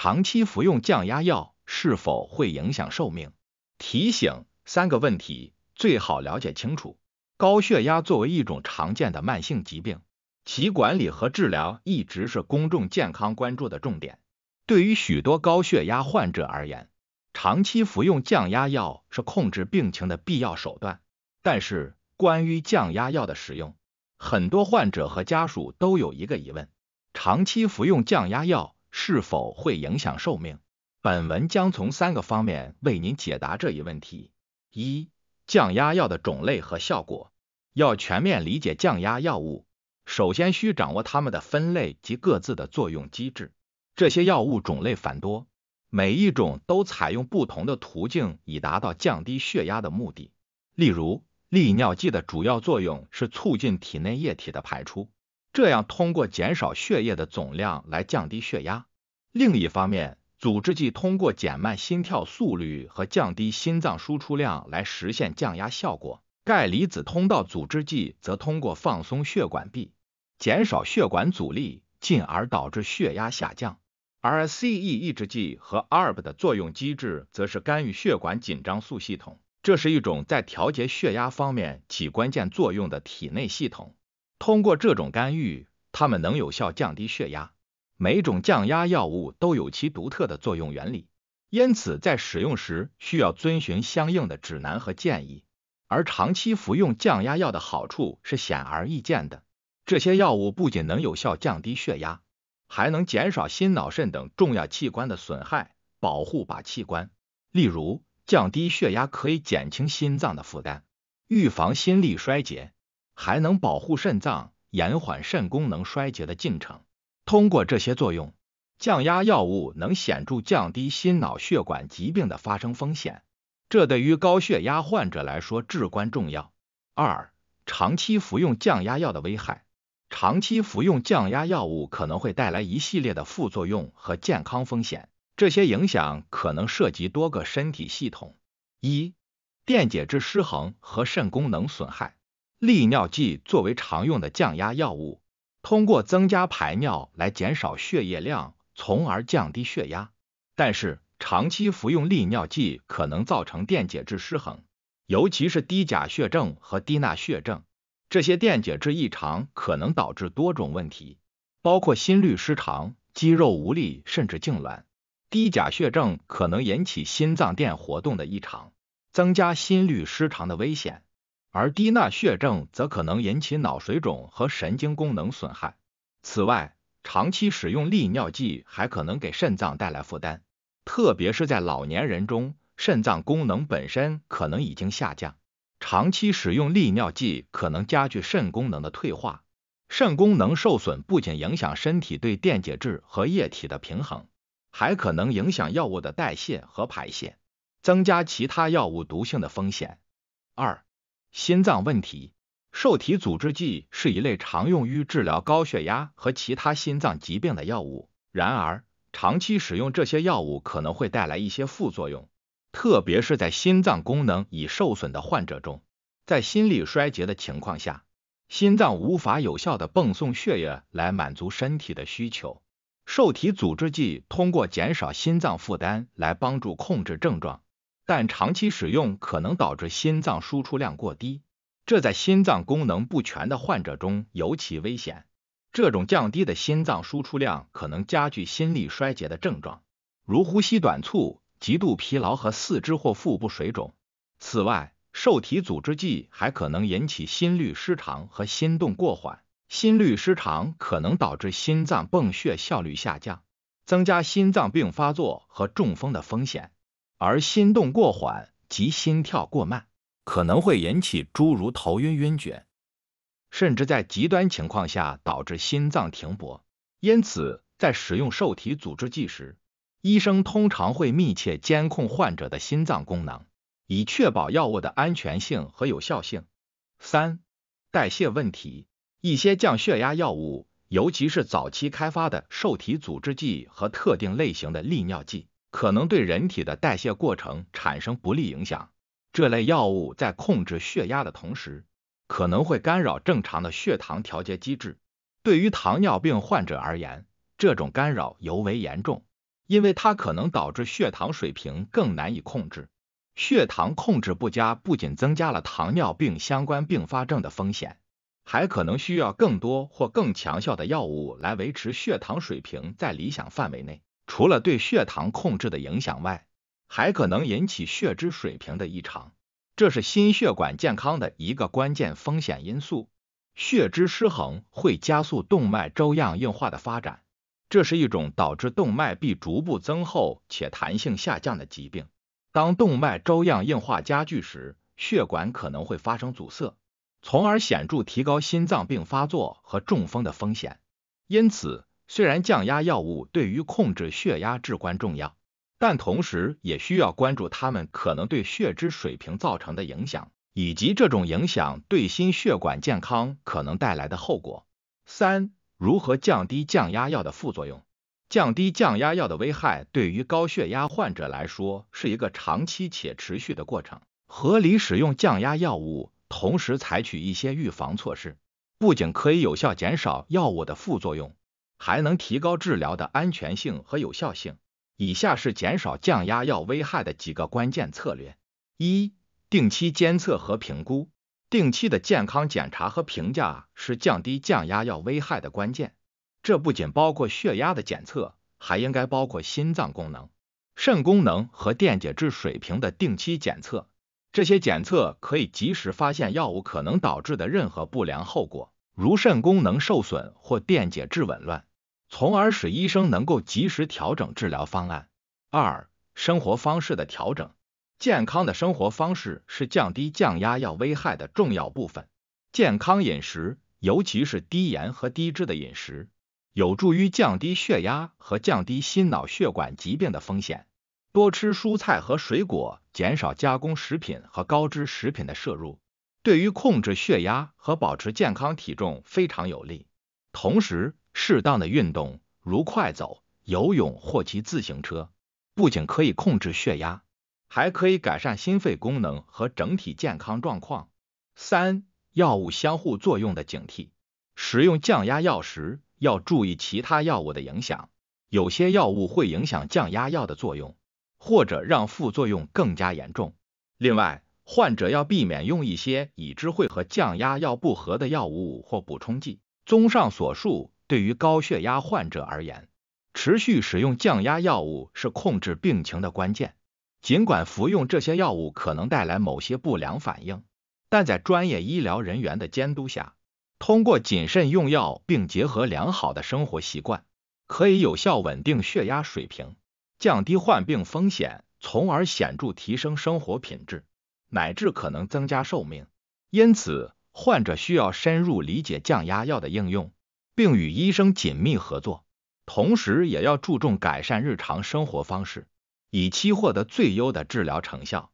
长期服用降压药是否会影响寿命？提醒三个问题，最好了解清楚。高血压作为一种常见的慢性疾病，其管理和治疗一直是公众健康关注的重点。对于许多高血压患者而言，长期服用降压药是控制病情的必要手段。但是，关于降压药的使用，很多患者和家属都有一个疑问：长期服用降压药。是否会影响寿命？本文将从三个方面为您解答这一问题。一、降压药的种类和效果。要全面理解降压药物，首先需掌握它们的分类及各自的作用机制。这些药物种类繁多，每一种都采用不同的途径以达到降低血压的目的。例如，利尿剂的主要作用是促进体内液体的排出。这样通过减少血液的总量来降低血压。另一方面，阻滞剂通过减慢心跳速率和降低心脏输出量来实现降压效果。钙离子通道阻滞剂则通过放松血管壁，减少血管阻力，进而导致血压下降。而 C E 抑制剂和 ARB 的作用机制则是干预血管紧张素系统，这是一种在调节血压方面起关键作用的体内系统。通过这种干预，它们能有效降低血压。每种降压药物都有其独特的作用原理，因此在使用时需要遵循相应的指南和建议。而长期服用降压药的好处是显而易见的。这些药物不仅能有效降低血压，还能减少心、脑、肾等重要器官的损害，保护靶器官。例如，降低血压可以减轻心脏的负担，预防心力衰竭。还能保护肾脏，延缓肾功能衰竭的进程。通过这些作用，降压药物能显著降低心脑血管疾病的发生风险，这对于高血压患者来说至关重要。二、长期服用降压药的危害。长期服用降压药物可能会带来一系列的副作用和健康风险，这些影响可能涉及多个身体系统。一、电解质失衡和肾功能损害。利尿剂作为常用的降压药物，通过增加排尿来减少血液量，从而降低血压。但是，长期服用利尿剂可能造成电解质失衡，尤其是低钾血症和低钠血症。这些电解质异常可能导致多种问题，包括心律失常、肌肉无力甚至痉挛。低钾血症可能引起心脏电活动的异常，增加心律失常的危险。而低钠血症则可能引起脑水肿和神经功能损害。此外，长期使用利尿剂还可能给肾脏带来负担，特别是在老年人中，肾脏功能本身可能已经下降，长期使用利尿剂可能加剧肾功能的退化。肾功能受损不仅影响身体对电解质和液体的平衡，还可能影响药物的代谢和排泄，增加其他药物毒性的风险。二心脏问题，受体阻滞剂是一类常用于治疗高血压和其他心脏疾病的药物。然而，长期使用这些药物可能会带来一些副作用，特别是在心脏功能已受损的患者中。在心力衰竭的情况下，心脏无法有效的泵送血液来满足身体的需求。受体阻滞剂通过减少心脏负担来帮助控制症状。但长期使用可能导致心脏输出量过低，这在心脏功能不全的患者中尤其危险。这种降低的心脏输出量可能加剧心力衰竭的症状，如呼吸短促、极度疲劳和四肢或腹部水肿。此外，受体阻滞剂还可能引起心律失常和心动过缓。心律失常可能导致心脏泵血效率下降，增加心脏病发作和中风的风险。而心动过缓及心跳过慢可能会引起诸如头晕、晕厥，甚至在极端情况下导致心脏停搏。因此，在使用受体阻滞剂时，医生通常会密切监控患者的心脏功能，以确保药物的安全性和有效性。三、代谢问题：一些降血压药物，尤其是早期开发的受体阻滞剂和特定类型的利尿剂。可能对人体的代谢过程产生不利影响。这类药物在控制血压的同时，可能会干扰正常的血糖调节机制。对于糖尿病患者而言，这种干扰尤为严重，因为它可能导致血糖水平更难以控制。血糖控制不佳不仅增加了糖尿病相关并发症的风险，还可能需要更多或更强效的药物来维持血糖水平在理想范围内。除了对血糖控制的影响外，还可能引起血脂水平的异常，这是心血管健康的一个关键风险因素。血脂失衡会加速动脉粥样硬化的发展，这是一种导致动脉壁逐步增厚且弹性下降的疾病。当动脉粥样硬化加剧时，血管可能会发生阻塞，从而显著提高心脏病发作和中风的风险。因此，虽然降压药物对于控制血压至关重要，但同时也需要关注它们可能对血脂水平造成的影响，以及这种影响对心血管健康可能带来的后果。三、如何降低降压药的副作用？降低降压药的危害对于高血压患者来说是一个长期且持续的过程。合理使用降压药物，同时采取一些预防措施，不仅可以有效减少药物的副作用。还能提高治疗的安全性和有效性。以下是减少降压药危害的几个关键策略：一、定期监测和评估。定期的健康检查和评价是降低降压药危害的关键。这不仅包括血压的检测，还应该包括心脏功能、肾功能和电解质水平的定期检测。这些检测可以及时发现药物可能导致的任何不良后果，如肾功能受损或电解质紊乱。从而使医生能够及时调整治疗方案。二、生活方式的调整，健康的生活方式是降低降压药危害的重要部分。健康饮食，尤其是低盐和低脂的饮食，有助于降低血压和降低心脑血管疾病的风险。多吃蔬菜和水果，减少加工食品和高脂食品的摄入，对于控制血压和保持健康体重非常有利。同时，适当的运动，如快走、游泳或骑自行车，不仅可以控制血压，还可以改善心肺功能和整体健康状况。三、药物相互作用的警惕，使用降压药时要注意其他药物的影响，有些药物会影响降压药的作用，或者让副作用更加严重。另外，患者要避免用一些已知会和降压药不合的药物或补充剂。综上所述。对于高血压患者而言，持续使用降压药物是控制病情的关键。尽管服用这些药物可能带来某些不良反应，但在专业医疗人员的监督下，通过谨慎用药并结合良好的生活习惯，可以有效稳定血压水平，降低患病风险，从而显著提升生活品质，乃至可能增加寿命。因此，患者需要深入理解降压药的应用。并与医生紧密合作，同时也要注重改善日常生活方式，以期获得最优的治疗成效。